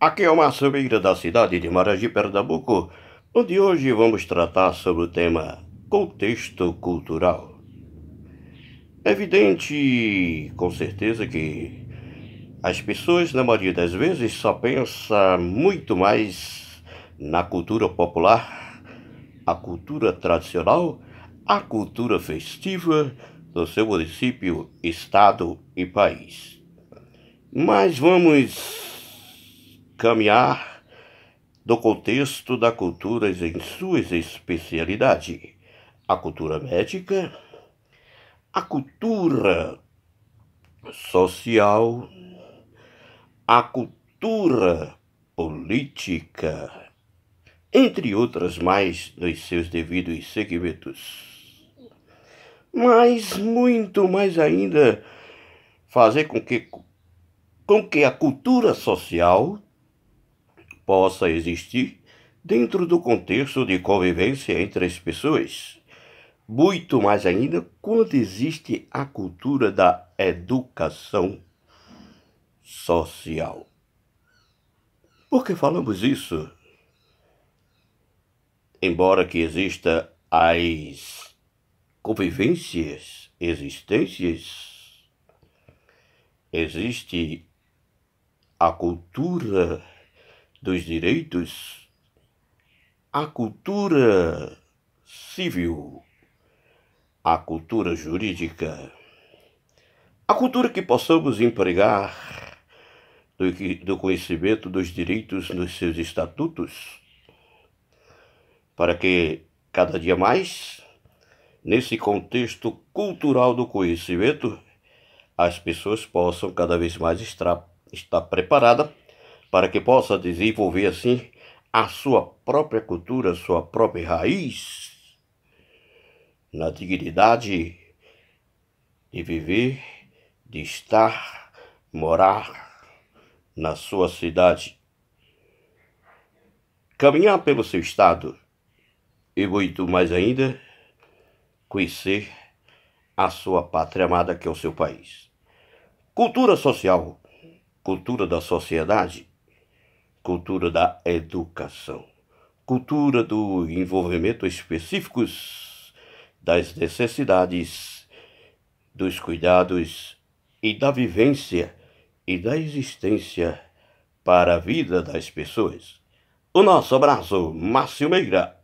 Aqui é uma Silveira da cidade de Maragi, Pernambuco, onde hoje vamos tratar sobre o tema contexto cultural. É evidente, com certeza, que as pessoas, na maioria das vezes, só pensam muito mais na cultura popular, a cultura tradicional, a cultura festiva do seu município, estado e país. Mas vamos caminhar do contexto da cultura em suas especialidades, a cultura médica, a cultura social, a cultura política, entre outras mais nos seus devidos segmentos. Mas muito mais ainda fazer com que, com que a cultura social possa existir dentro do contexto de convivência entre as pessoas. Muito mais ainda quando existe a cultura da educação social. Por que falamos isso? Embora que exista as convivências existências, existe a cultura dos direitos a cultura civil, a cultura jurídica, a cultura que possamos empregar do, do conhecimento dos direitos nos seus estatutos, para que cada dia mais, nesse contexto cultural do conhecimento, as pessoas possam cada vez mais estar, estar preparadas para que possa desenvolver assim a sua própria cultura, sua própria raiz, na dignidade de viver, de estar, morar na sua cidade, caminhar pelo seu estado e muito mais ainda, conhecer a sua pátria amada que é o seu país. Cultura social, cultura da sociedade, cultura da educação, cultura do envolvimento específicos das necessidades, dos cuidados e da vivência e da existência para a vida das pessoas. O nosso abraço, Márcio Meira.